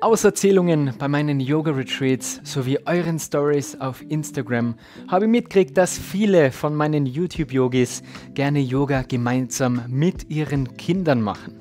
Auserzählungen bei meinen Yoga-Retreats sowie euren Stories auf Instagram habe ich mitgekriegt, dass viele von meinen YouTube-Yogis gerne Yoga gemeinsam mit ihren Kindern machen.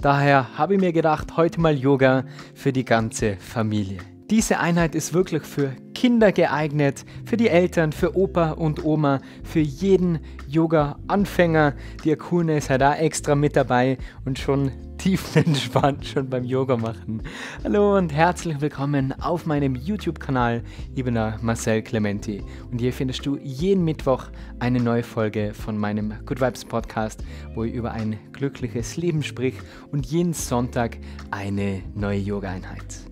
Daher habe ich mir gedacht, heute mal Yoga für die ganze Familie. Diese Einheit ist wirklich für Kinder geeignet, für die Eltern, für Opa und Oma, für jeden Yoga-Anfänger. Die Akune ist ja da extra mit dabei und schon tiefenentspannt schon beim Yoga machen. Hallo und herzlich willkommen auf meinem YouTube-Kanal der Marcel Clementi. Und hier findest du jeden Mittwoch eine neue Folge von meinem Good Vibes Podcast, wo ich über ein glückliches Leben sprich und jeden Sonntag eine neue Yoga-Einheit.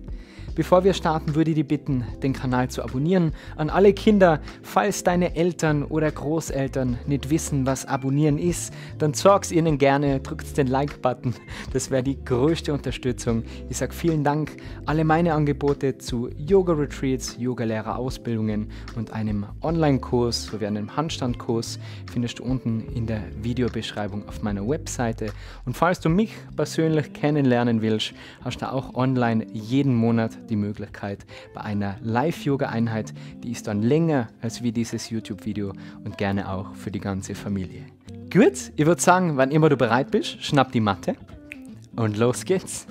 Bevor wir starten, würde ich dich bitten, den Kanal zu abonnieren. An alle Kinder, falls deine Eltern oder Großeltern nicht wissen, was abonnieren ist, dann sag's ihnen gerne, drückt den Like-Button. Das wäre die größte Unterstützung. Ich sage vielen Dank. Alle meine Angebote zu Yoga-Retreats, Yoga-Lehrerausbildungen und einem Online-Kurs sowie einem Handstandkurs findest du unten in der Videobeschreibung auf meiner Webseite. Und falls du mich persönlich kennenlernen willst, hast du auch online jeden Monat die Möglichkeit bei einer Live-Yoga-Einheit, die ist dann länger als wie dieses YouTube-Video und gerne auch für die ganze Familie. Gut, ich würde sagen, wann immer du bereit bist, schnapp die Matte und los geht's.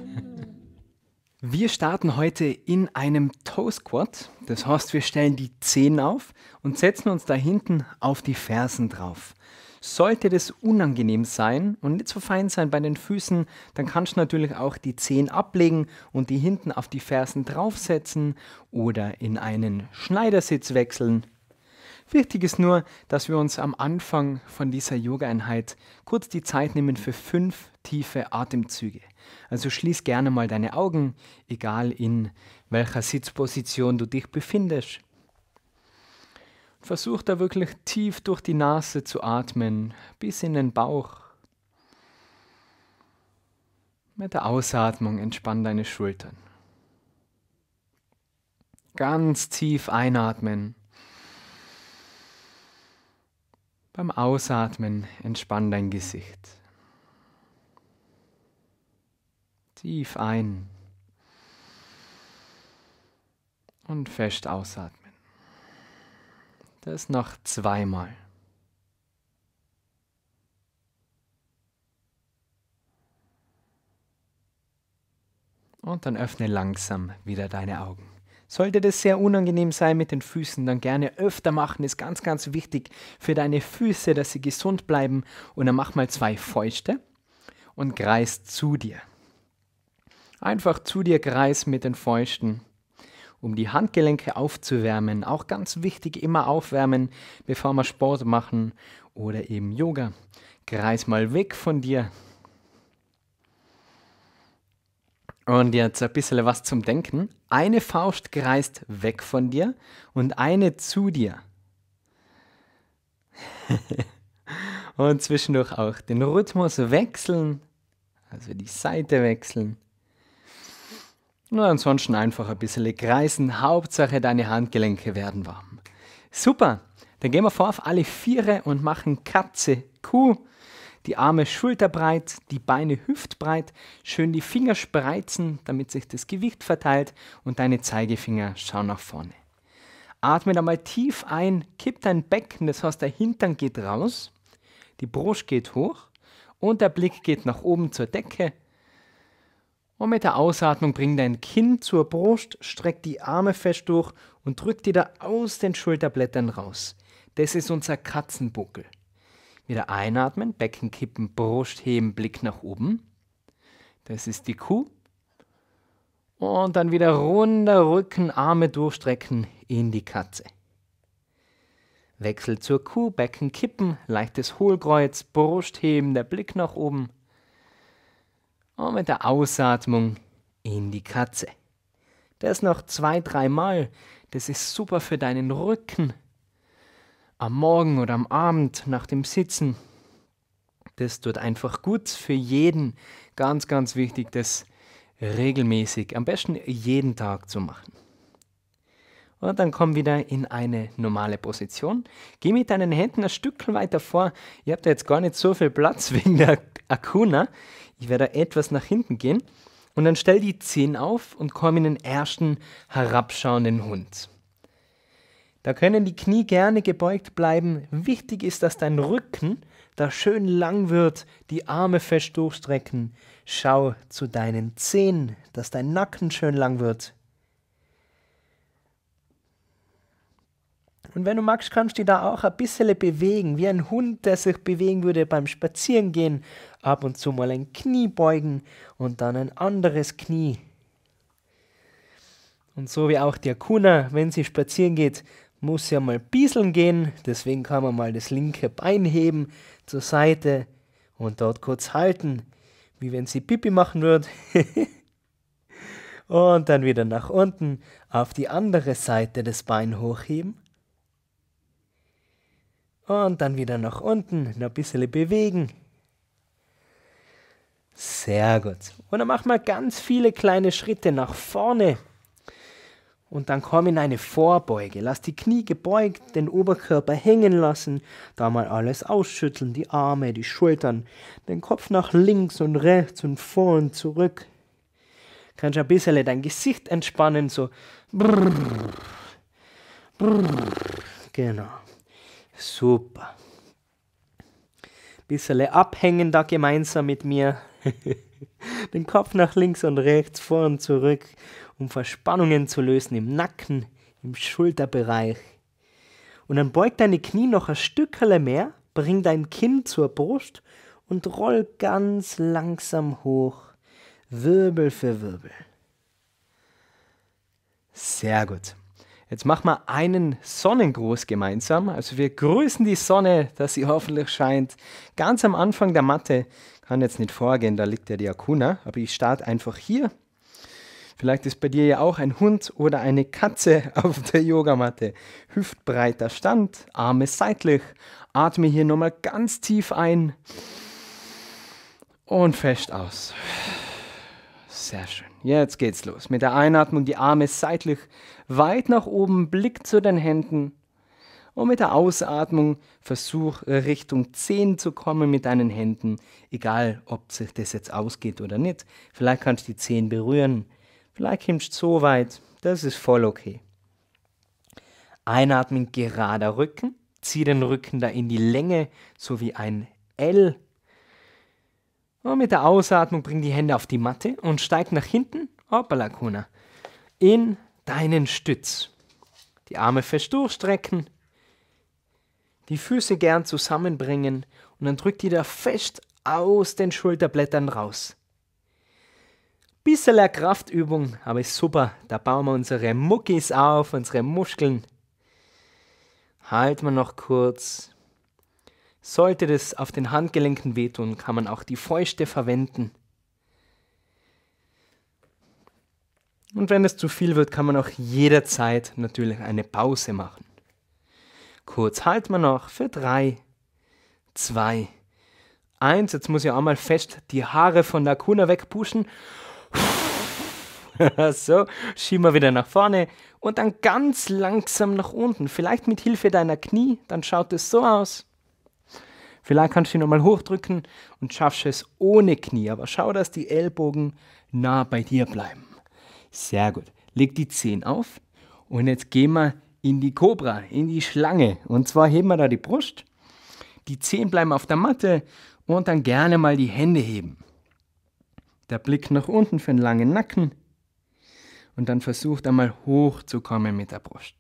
Wir starten heute in einem Toe Squat. Das heißt, wir stellen die Zehen auf und setzen uns da hinten auf die Fersen drauf. Sollte das unangenehm sein und nicht so fein sein bei den Füßen, dann kannst du natürlich auch die Zehen ablegen und die hinten auf die Fersen draufsetzen oder in einen Schneidersitz wechseln. Wichtig ist nur, dass wir uns am Anfang von dieser Yoga-Einheit kurz die Zeit nehmen für fünf tiefe Atemzüge. Also schließ gerne mal deine Augen, egal in welcher Sitzposition du dich befindest. Versuch da wirklich tief durch die Nase zu atmen, bis in den Bauch. Mit der Ausatmung entspann deine Schultern. Ganz tief einatmen. Beim Ausatmen entspann dein Gesicht. Tief ein und fest ausatmen. Das noch zweimal. Und dann öffne langsam wieder deine Augen. Sollte das sehr unangenehm sein mit den Füßen, dann gerne öfter machen. Ist ganz, ganz wichtig für deine Füße, dass sie gesund bleiben. Und dann mach mal zwei Fäuste und kreis zu dir. Einfach zu dir kreis mit den Fäusten um die Handgelenke aufzuwärmen. Auch ganz wichtig, immer aufwärmen, bevor wir Sport machen oder eben Yoga. Kreis mal weg von dir. Und jetzt ein bisschen was zum Denken. Eine Faust kreist weg von dir und eine zu dir. und zwischendurch auch den Rhythmus wechseln, also die Seite wechseln. Und ansonsten einfach ein bisschen kreisen. Hauptsache deine Handgelenke werden warm. Super, dann gehen wir vor auf alle Viere und machen Katze, Kuh. Die Arme schulterbreit, die Beine hüftbreit, schön die Finger spreizen, damit sich das Gewicht verteilt und deine Zeigefinger schauen nach vorne. Atme dann mal tief ein, kipp dein Becken, das heißt der Hintern geht raus, die Brust geht hoch und der Blick geht nach oben zur Decke und mit der Ausatmung bring dein Kinn zur Brust, streck die Arme fest durch und drück die da aus den Schulterblättern raus. Das ist unser Katzenbuckel. Wieder einatmen, Becken kippen, Brust heben, Blick nach oben. Das ist die Kuh. Und dann wieder runder Rücken, Arme durchstrecken in die Katze. Wechsel zur Kuh, Becken kippen, leichtes Hohlkreuz, Brust heben, der Blick nach oben und oh, mit der Ausatmung in die Katze. Das noch zwei, dreimal. Das ist super für deinen Rücken. Am Morgen oder am Abend nach dem Sitzen. Das tut einfach gut für jeden. Ganz, ganz wichtig, das regelmäßig, am besten jeden Tag zu machen. Und dann komm wieder in eine normale Position. Geh mit deinen Händen ein Stück weiter vor. Ihr habt ja jetzt gar nicht so viel Platz wegen der Akuna. Ich werde etwas nach hinten gehen. Und dann stell die Zehen auf und komm in den ersten herabschauenden Hund. Da können die Knie gerne gebeugt bleiben. Wichtig ist, dass dein Rücken da schön lang wird, die Arme fest durchstrecken. Schau zu deinen Zehen, dass dein Nacken schön lang wird. Und wenn du magst, kannst du dich da auch ein bisschen bewegen, wie ein Hund, der sich bewegen würde beim Spazierengehen. Ab und zu mal ein Knie beugen und dann ein anderes Knie. Und so wie auch die Akuna, wenn sie spazieren geht, muss ja mal bieseln gehen. Deswegen kann man mal das linke Bein heben zur Seite und dort kurz halten, wie wenn sie Pipi machen würde. und dann wieder nach unten auf die andere Seite des Bein hochheben und dann wieder nach unten, noch ein bisschen bewegen. Sehr gut. Und dann machen wir ganz viele kleine Schritte nach vorne. Und dann kommen in eine Vorbeuge. Lass die Knie gebeugt, den Oberkörper hängen lassen. Da mal alles ausschütteln, die Arme, die Schultern, den Kopf nach links und rechts und vor und zurück. Kannst ein bisschen dein Gesicht entspannen, so. Brrr. Genau. Super. Bisschen abhängen da gemeinsam mit mir. Den Kopf nach links und rechts, vor und zurück, um Verspannungen zu lösen im Nacken, im Schulterbereich. Und dann beug deine Knie noch ein Stückerle mehr, bring dein Kinn zur Brust und roll ganz langsam hoch, Wirbel für Wirbel. Sehr gut. Jetzt machen wir einen Sonnengruß gemeinsam. Also wir grüßen die Sonne, dass sie hoffentlich scheint. Ganz am Anfang der Matte kann jetzt nicht vorgehen, da liegt ja die Akuna, aber ich starte einfach hier. Vielleicht ist bei dir ja auch ein Hund oder eine Katze auf der Yogamatte. Hüftbreiter Stand, Arme seitlich. Atme hier nochmal ganz tief ein und fest aus. Sehr schön. Jetzt geht's los. Mit der Einatmung die Arme seitlich weit nach oben, Blick zu den Händen. Und mit der Ausatmung versuch Richtung Zehen zu kommen mit deinen Händen, egal ob das jetzt ausgeht oder nicht. Vielleicht kannst du die Zehen berühren, vielleicht kommst du so weit, das ist voll okay. Einatmen, gerader Rücken, zieh den Rücken da in die Länge, so wie ein L. Und mit der Ausatmung bring die Hände auf die Matte und steig nach hinten, hoppala kuna, in deinen Stütz. Die Arme fest durchstrecken, die Füße gern zusammenbringen und dann drückt die da fest aus den Schulterblättern raus. Bisseler Kraftübung, aber ist super. Da bauen wir unsere Muckis auf, unsere Muskeln. Halt mal noch kurz. Sollte das auf den Handgelenken wehtun, kann man auch die Fäuste verwenden. Und wenn es zu viel wird, kann man auch jederzeit natürlich eine Pause machen. Kurz halt man noch für 3, 2, 1. Jetzt muss ich auch mal fest die Haare von der Kuna wegpushen. so, schieben wir wieder nach vorne und dann ganz langsam nach unten. Vielleicht mit Hilfe deiner Knie, dann schaut es so aus. Vielleicht kannst du ihn nochmal hochdrücken und schaffst es ohne Knie, aber schau, dass die Ellbogen nah bei dir bleiben. Sehr gut. Leg die Zehen auf und jetzt gehen wir in die Cobra, in die Schlange. Und zwar heben wir da die Brust, die Zehen bleiben auf der Matte und dann gerne mal die Hände heben. Der Blick nach unten für einen langen Nacken und dann versucht einmal hochzukommen mit der Brust.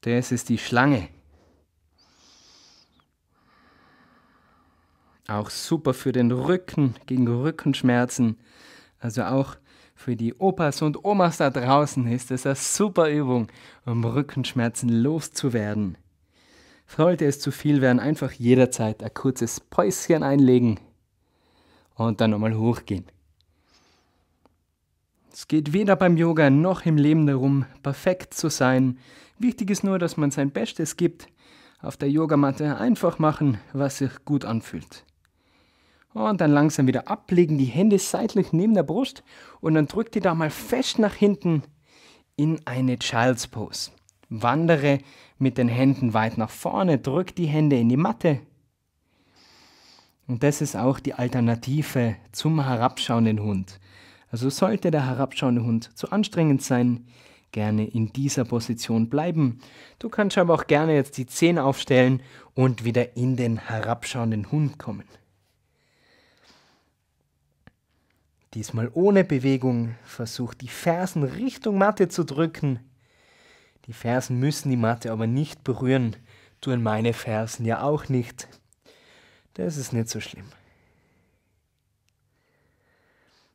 Das ist die Schlange. Auch super für den Rücken, gegen Rückenschmerzen. Also auch für die Opas und Omas da draußen ist es eine super Übung, um Rückenschmerzen loszuwerden. Sollte es zu viel werden, einfach jederzeit ein kurzes Päuschen einlegen und dann nochmal hochgehen. Es geht weder beim Yoga noch im Leben darum, perfekt zu sein. Wichtig ist nur, dass man sein Bestes gibt. Auf der Yogamatte einfach machen, was sich gut anfühlt. Und dann langsam wieder ablegen, die Hände seitlich neben der Brust und dann drückt die da mal fest nach hinten in eine Child's Pose. Wandere mit den Händen weit nach vorne, drück die Hände in die Matte. Und das ist auch die Alternative zum herabschauenden Hund. Also sollte der herabschauende Hund zu anstrengend sein, gerne in dieser Position bleiben. Du kannst aber auch gerne jetzt die Zehen aufstellen und wieder in den herabschauenden Hund kommen. diesmal ohne Bewegung, versucht die Fersen Richtung Matte zu drücken. Die Fersen müssen die Matte aber nicht berühren, tun meine Fersen ja auch nicht. Das ist nicht so schlimm.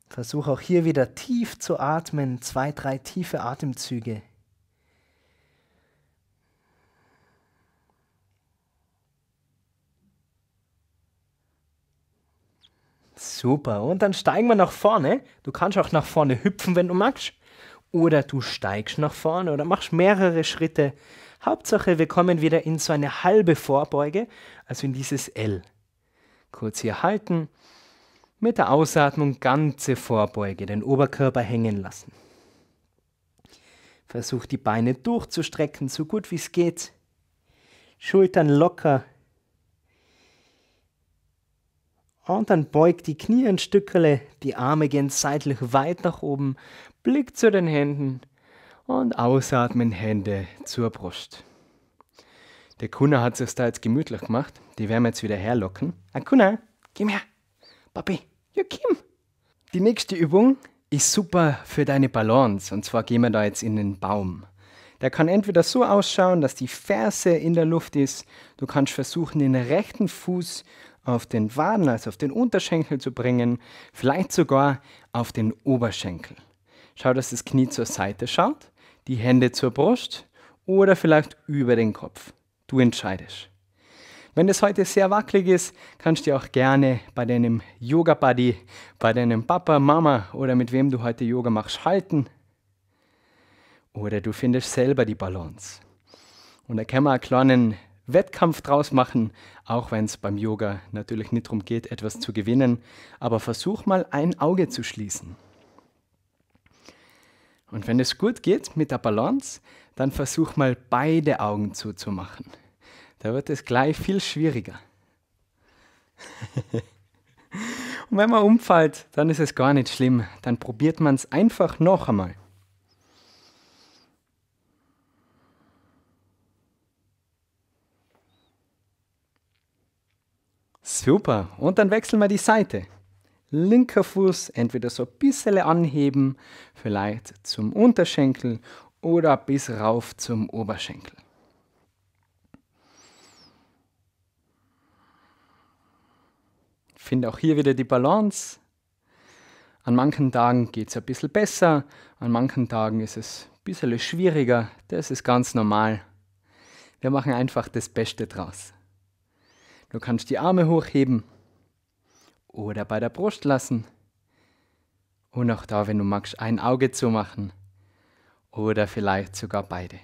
Versuch auch hier wieder tief zu atmen, zwei, drei tiefe Atemzüge. Super. Und dann steigen wir nach vorne. Du kannst auch nach vorne hüpfen, wenn du magst. Oder du steigst nach vorne oder machst mehrere Schritte. Hauptsache, wir kommen wieder in so eine halbe Vorbeuge, also in dieses L. Kurz hier halten. Mit der Ausatmung ganze Vorbeuge, den Oberkörper hängen lassen. Versuch die Beine durchzustrecken, so gut wie es geht. Schultern locker. Und dann beugt die Knie ein Stückele, die Arme gehen seitlich weit nach oben, Blick zu den Händen und ausatmen Hände zur Brust. Der Kuna hat sich da jetzt gemütlich gemacht. Die werden wir jetzt wieder herlocken. Akuna, ah, komm her. Papi, you komm. Die nächste Übung ist super für deine Balance. Und zwar gehen wir da jetzt in den Baum. Der kann entweder so ausschauen, dass die Ferse in der Luft ist. Du kannst versuchen, den rechten Fuß auf den Waden, also auf den Unterschenkel zu bringen, vielleicht sogar auf den Oberschenkel. Schau, dass das Knie zur Seite schaut, die Hände zur Brust oder vielleicht über den Kopf. Du entscheidest. Wenn es heute sehr wackelig ist, kannst du auch gerne bei deinem Yoga Buddy, bei deinem Papa, Mama oder mit wem du heute Yoga machst, halten. Oder du findest selber die Balance. Und da können wir einen kleinen Wettkampf draus machen, auch wenn es beim Yoga natürlich nicht darum geht, etwas zu gewinnen. Aber versuch mal ein Auge zu schließen. Und wenn es gut geht mit der Balance, dann versuch mal beide Augen zuzumachen. Da wird es gleich viel schwieriger. Und wenn man umfällt, dann ist es gar nicht schlimm. Dann probiert man es einfach noch einmal. Super. Und dann wechseln wir die Seite. Linker Fuß entweder so ein bisschen anheben, vielleicht zum Unterschenkel oder bis rauf zum Oberschenkel. Finde auch hier wieder die Balance. An manchen Tagen geht es ein bisschen besser, an manchen Tagen ist es ein bisschen schwieriger. Das ist ganz normal. Wir machen einfach das Beste draus. Du kannst die Arme hochheben oder bei der Brust lassen. Und auch da, wenn du magst, ein Auge zu machen oder vielleicht sogar beide.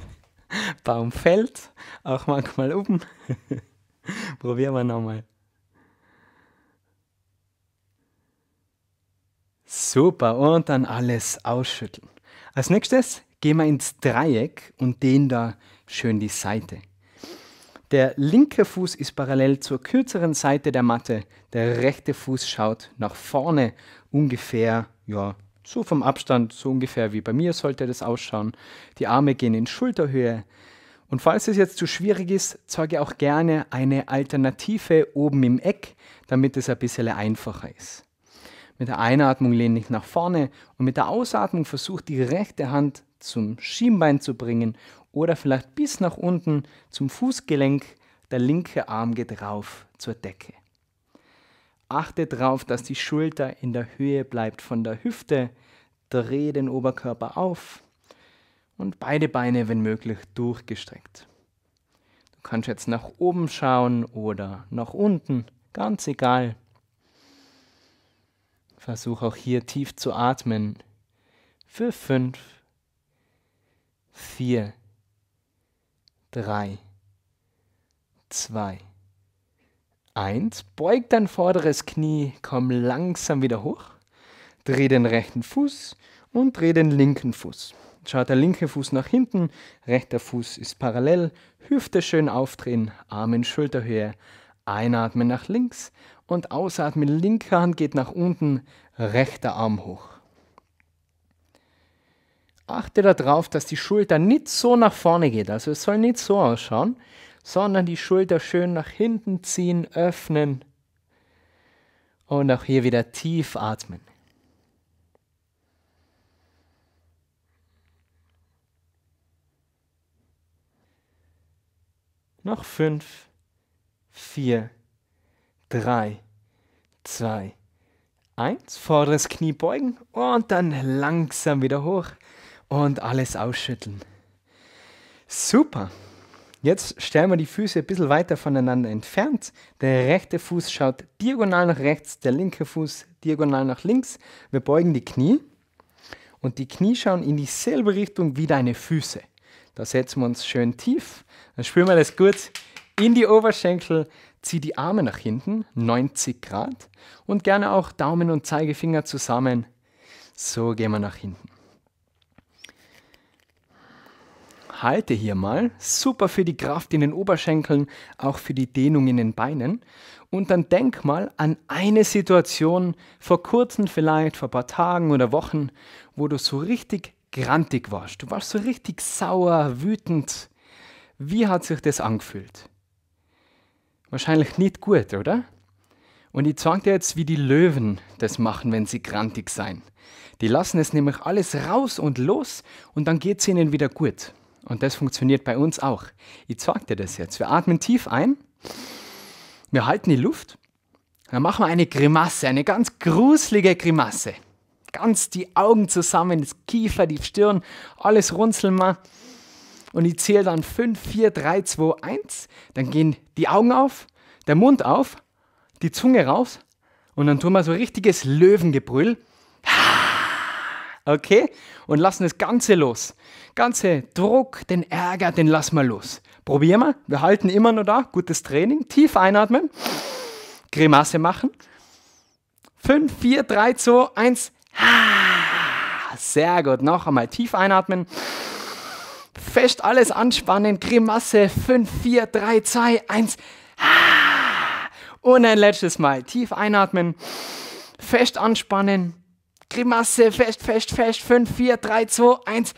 Baum fällt, auch manchmal oben. Probieren wir nochmal. Super, und dann alles ausschütteln. Als nächstes gehen wir ins Dreieck und dehnen da schön die Seite. Der linke Fuß ist parallel zur kürzeren Seite der Matte, der rechte Fuß schaut nach vorne, ungefähr, ja, so vom Abstand, so ungefähr wie bei mir sollte das ausschauen. Die Arme gehen in Schulterhöhe. Und falls es jetzt zu schwierig ist, zeige auch gerne eine Alternative oben im Eck, damit es ein bisschen einfacher ist. Mit der Einatmung lehne ich nach vorne und mit der Ausatmung versuche die rechte Hand zum Schienbein zu bringen oder vielleicht bis nach unten zum Fußgelenk. Der linke Arm geht rauf zur Decke. Achte darauf, dass die Schulter in der Höhe bleibt von der Hüfte. Drehe den Oberkörper auf und beide Beine, wenn möglich, durchgestreckt. Du kannst jetzt nach oben schauen oder nach unten, ganz egal. Versuch auch hier tief zu atmen. Für fünf, vier, drei, zwei, eins. Beug dein vorderes Knie, komm langsam wieder hoch. Dreh den rechten Fuß und dreh den linken Fuß. Schaut der linke Fuß nach hinten, rechter Fuß ist parallel, Hüfte schön aufdrehen, Arm in Schulterhöhe. Einatmen nach links und ausatmen. Linke Hand geht nach unten, rechter Arm hoch. Achte darauf, dass die Schulter nicht so nach vorne geht. Also es soll nicht so ausschauen, sondern die Schulter schön nach hinten ziehen, öffnen. Und auch hier wieder tief atmen. Noch fünf, vier, 3, 2, 1. Vorderes Knie beugen und dann langsam wieder hoch und alles ausschütteln. Super. Jetzt stellen wir die Füße ein bisschen weiter voneinander entfernt. Der rechte Fuß schaut diagonal nach rechts, der linke Fuß diagonal nach links. Wir beugen die Knie und die Knie schauen in dieselbe Richtung wie deine Füße. Da setzen wir uns schön tief. Dann spüren wir das gut in die Oberschenkel, Zieh die Arme nach hinten, 90 Grad und gerne auch Daumen und Zeigefinger zusammen. So gehen wir nach hinten. Halte hier mal, super für die Kraft in den Oberschenkeln, auch für die Dehnung in den Beinen. Und dann denk mal an eine Situation vor kurzem vielleicht, vor ein paar Tagen oder Wochen, wo du so richtig grantig warst. Du warst so richtig sauer, wütend. Wie hat sich das angefühlt? Wahrscheinlich nicht gut, oder? Und ich zeige dir jetzt, wie die Löwen das machen, wenn sie grantig sein. Die lassen es nämlich alles raus und los und dann geht es ihnen wieder gut. Und das funktioniert bei uns auch. Ich zeige dir das jetzt. Wir atmen tief ein, wir halten die Luft, dann machen wir eine Grimasse, eine ganz gruselige Grimasse. Ganz die Augen zusammen, das Kiefer, die Stirn, alles runzeln wir und ich zähle dann 5, 4, 3, 2, 1. Dann gehen die Augen auf, der Mund auf, die Zunge raus und dann tun wir so ein richtiges Löwengebrüll. Okay? Und lassen das Ganze los. Ganze Druck, den Ärger, den lassen wir los. Probieren wir. Wir halten immer nur da. Gutes Training. Tief einatmen. Grimasse machen. 5, 4, 3, 2, 1. Sehr gut. Noch einmal tief einatmen fest alles anspannen, Grimasse, 5, 4, 3, 2, 1. Und ein letztes Mal tief einatmen, fest anspannen, Grimasse, fest, fest, fest, 5, 4, 3, 2, 1.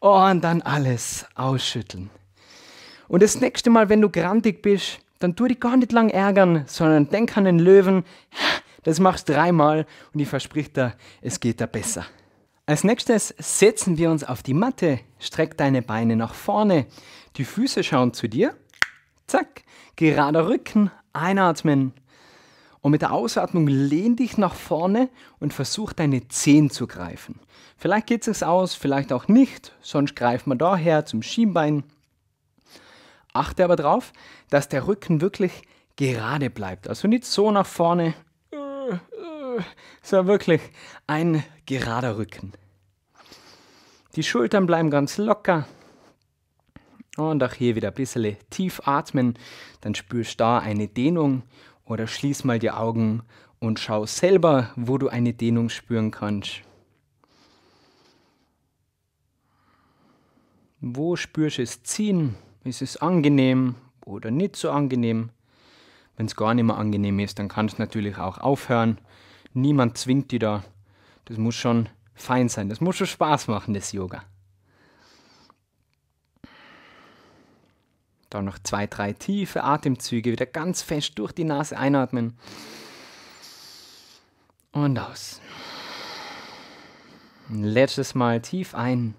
Und dann alles ausschütteln. Und das nächste Mal, wenn du grantig bist, dann tu dich gar nicht lang ärgern, sondern denk an den Löwen. Das machst dreimal und ich versprich dir, es geht dir besser. Als nächstes setzen wir uns auf die Matte. Streck deine Beine nach vorne. Die Füße schauen zu dir. Zack. Gerader Rücken. Einatmen. Und mit der Ausatmung lehn dich nach vorne und versuch deine Zehen zu greifen. Vielleicht geht es aus, vielleicht auch nicht. Sonst greift man daher zum Schienbein. Achte aber darauf, dass der Rücken wirklich gerade bleibt. Also nicht so nach vorne. Es war wirklich ein gerader Rücken. Die Schultern bleiben ganz locker. Und auch hier wieder ein bisschen tief atmen. Dann spürst du da eine Dehnung oder schließ mal die Augen und schau selber, wo du eine Dehnung spüren kannst. Wo spürst du es ziehen? Ist es angenehm oder nicht so angenehm? Wenn es gar nicht mehr angenehm ist, dann kannst du natürlich auch aufhören niemand zwingt die da. Das muss schon fein sein. Das muss schon Spaß machen, das Yoga. Dann noch zwei, drei tiefe Atemzüge. Wieder ganz fest durch die Nase einatmen. Und aus. Ein letztes Mal tief ein.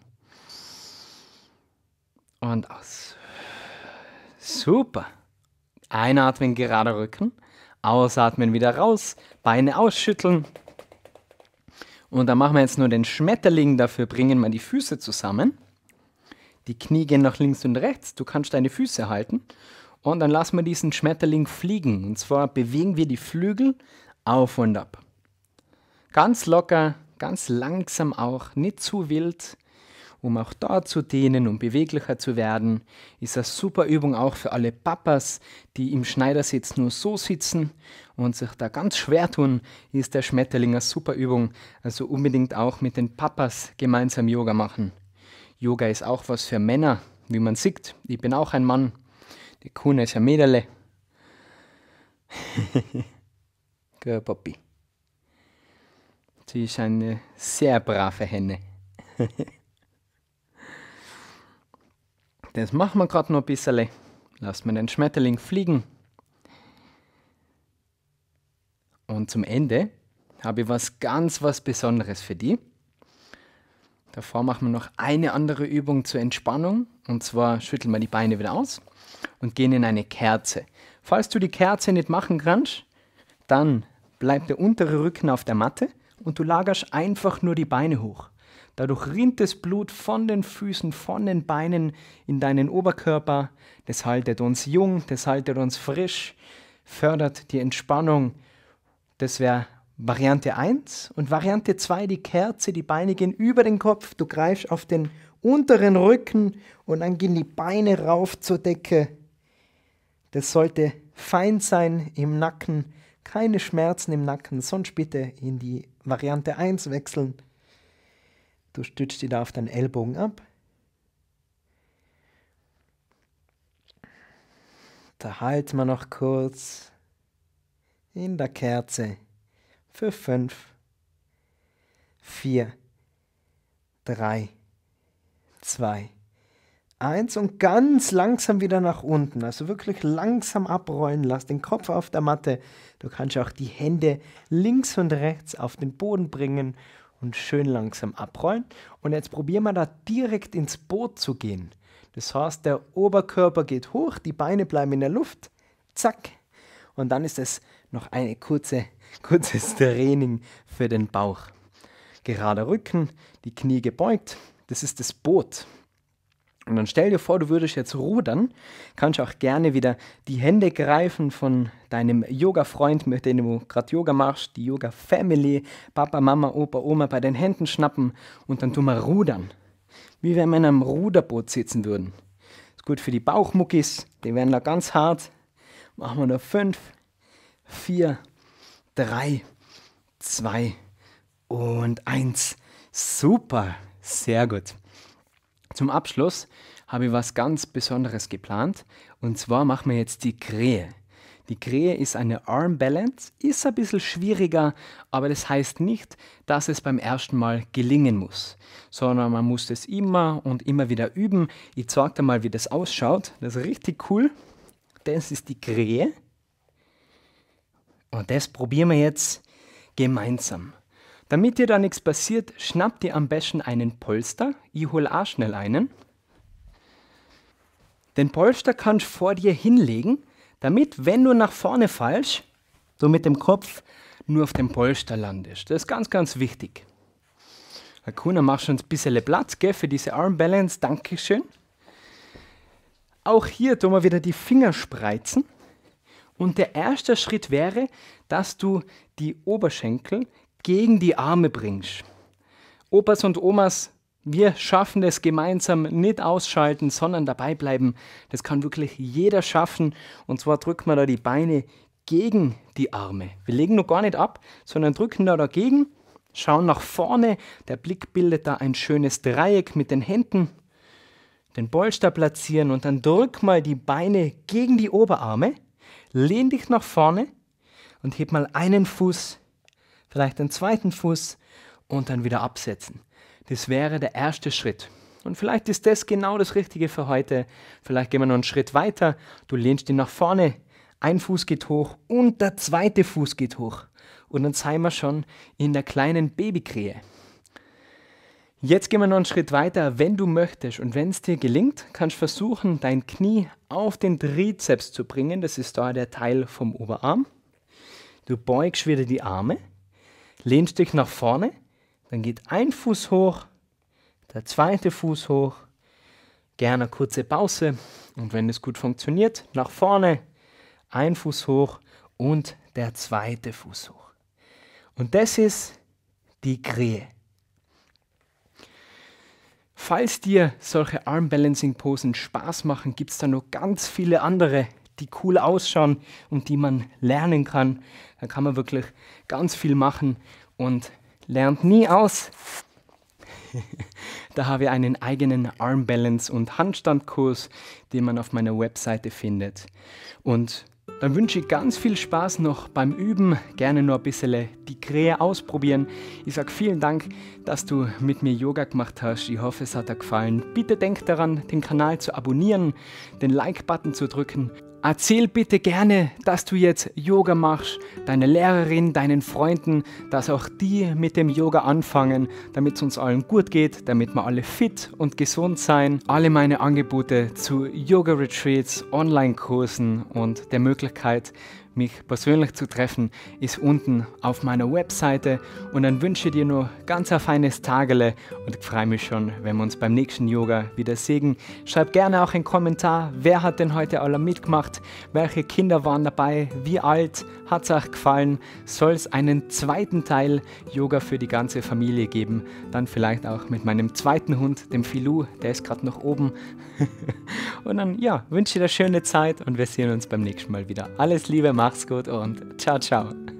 Und aus. Super. Einatmen, gerader Rücken. Ausatmen wieder raus, Beine ausschütteln. Und dann machen wir jetzt nur den Schmetterling, dafür bringen wir die Füße zusammen. Die Knie gehen nach links und rechts, du kannst deine Füße halten. Und dann lassen wir diesen Schmetterling fliegen. Und zwar bewegen wir die Flügel auf und ab. Ganz locker, ganz langsam auch, nicht zu wild um auch da zu dehnen, um beweglicher zu werden. Ist eine super Übung auch für alle Papas, die im Schneidersitz nur so sitzen und sich da ganz schwer tun, ist der Schmetterling eine super Übung. Also unbedingt auch mit den Papas gemeinsam Yoga machen. Yoga ist auch was für Männer, wie man sieht. Ich bin auch ein Mann. Die Kuhne ist ein Mädele. Gell, Poppy. Sie ist eine sehr brave Henne. Das machen wir gerade noch ein bisschen. Lass mir den Schmetterling fliegen. Und zum Ende habe ich was ganz was Besonderes für die. Davor machen wir noch eine andere Übung zur Entspannung. Und zwar schütteln wir die Beine wieder aus und gehen in eine Kerze. Falls du die Kerze nicht machen kannst, dann bleibt der untere Rücken auf der Matte und du lagerst einfach nur die Beine hoch. Dadurch rinnt das Blut von den Füßen, von den Beinen in deinen Oberkörper. Das haltet uns jung, das haltet uns frisch, fördert die Entspannung. Das wäre Variante 1. Und Variante 2, die Kerze, die Beine gehen über den Kopf. Du greifst auf den unteren Rücken und dann gehen die Beine rauf zur Decke. Das sollte fein sein im Nacken. Keine Schmerzen im Nacken, sonst bitte in die Variante 1 wechseln. Du stützt dich da auf deinen Ellbogen ab. Da halt mal noch kurz in der Kerze für 5, 4, 3, 2, 1 und ganz langsam wieder nach unten. Also wirklich langsam abrollen, lass den Kopf auf der Matte. Du kannst auch die Hände links und rechts auf den Boden bringen und schön langsam abrollen. Und jetzt probieren wir da direkt ins Boot zu gehen. Das heißt, der Oberkörper geht hoch, die Beine bleiben in der Luft, zack. Und dann ist es noch ein kurze, kurzes Training für den Bauch. Gerader Rücken, die Knie gebeugt, das ist das Boot. Und dann stell dir vor, du würdest jetzt rudern, kannst auch gerne wieder die Hände greifen von deinem Yoga-Freund, mit dem du gerade Yoga machst, die Yoga-Family, Papa, Mama, Opa, Oma bei den Händen schnappen und dann tun wir rudern. Wie wenn wir in einem Ruderboot sitzen würden. Ist gut für die Bauchmuckis, die werden da ganz hart. Machen wir nur fünf, vier, drei, zwei und eins. Super, sehr gut. Zum Abschluss habe ich was ganz Besonderes geplant. Und zwar machen wir jetzt die Krähe. Die Krähe ist eine Arm Balance, ist ein bisschen schwieriger, aber das heißt nicht, dass es beim ersten Mal gelingen muss, sondern man muss das immer und immer wieder üben. Ich zeige dir mal, wie das ausschaut. Das ist richtig cool. Das ist die Krähe. Und das probieren wir jetzt gemeinsam. Damit dir da nichts passiert, schnapp dir am besten einen Polster. Ich hole auch schnell einen. Den Polster kannst du vor dir hinlegen, damit, wenn du nach vorne fallst, du mit dem Kopf nur auf dem Polster landest. Das ist ganz, ganz wichtig. Hakuna mach schon ein bisschen Platz gell, für diese Arm Balance. Dankeschön. Auch hier tun wir wieder die Finger spreizen. Und der erste Schritt wäre, dass du die Oberschenkel gegen die Arme bringst. Opas und Omas, wir schaffen das gemeinsam, nicht ausschalten, sondern dabei bleiben. Das kann wirklich jeder schaffen. Und zwar drückt man da die Beine gegen die Arme. Wir legen noch gar nicht ab, sondern drücken da dagegen, schauen nach vorne. Der Blick bildet da ein schönes Dreieck mit den Händen. Den Bolster platzieren und dann drück mal die Beine gegen die Oberarme. Lehn dich nach vorne und heb mal einen Fuß vielleicht den zweiten Fuß und dann wieder absetzen. Das wäre der erste Schritt. Und vielleicht ist das genau das Richtige für heute. Vielleicht gehen wir noch einen Schritt weiter. Du lehnst ihn nach vorne, ein Fuß geht hoch und der zweite Fuß geht hoch. Und dann seien wir schon in der kleinen Babykrähe. Jetzt gehen wir noch einen Schritt weiter, wenn du möchtest. Und wenn es dir gelingt, kannst du versuchen, dein Knie auf den Trizeps zu bringen. Das ist da der Teil vom Oberarm. Du beugst wieder die Arme lehnst dich nach vorne, dann geht ein Fuß hoch, der zweite Fuß hoch, gerne eine kurze Pause und wenn es gut funktioniert, nach vorne, ein Fuß hoch und der zweite Fuß hoch. Und das ist die Krähe. Falls dir solche Arm Balancing Posen Spaß machen, gibt es da noch ganz viele andere die cool ausschauen und die man lernen kann. Da kann man wirklich ganz viel machen und lernt nie aus. da habe ich einen eigenen Arm Balance und Handstandkurs, den man auf meiner Webseite findet. Und dann wünsche ich ganz viel Spaß noch beim Üben. Gerne noch ein bisschen die Krähe ausprobieren. Ich sage vielen Dank, dass du mit mir Yoga gemacht hast. Ich hoffe, es hat dir gefallen. Bitte denk daran, den Kanal zu abonnieren, den Like-Button zu drücken Erzähl bitte gerne, dass du jetzt Yoga machst, deine Lehrerin, deinen Freunden, dass auch die mit dem Yoga anfangen, damit es uns allen gut geht, damit wir alle fit und gesund sein. Alle meine Angebote zu Yoga-Retreats, Online-Kursen und der Möglichkeit, mich persönlich zu treffen, ist unten auf meiner Webseite. Und dann wünsche ich dir nur ganz ein feines Tagele und freue mich schon, wenn wir uns beim nächsten Yoga wieder sehen. Schreib gerne auch einen Kommentar, wer hat denn heute alle mitgemacht, welche Kinder waren dabei, wie alt, hat es euch gefallen, soll es einen zweiten Teil Yoga für die ganze Familie geben, dann vielleicht auch mit meinem zweiten Hund, dem Filou, der ist gerade noch oben. und dann, ja, wünsche dir eine schöne Zeit und wir sehen uns beim nächsten Mal wieder. Alles Liebe, Mann. Mach's gut und ciao, ciao.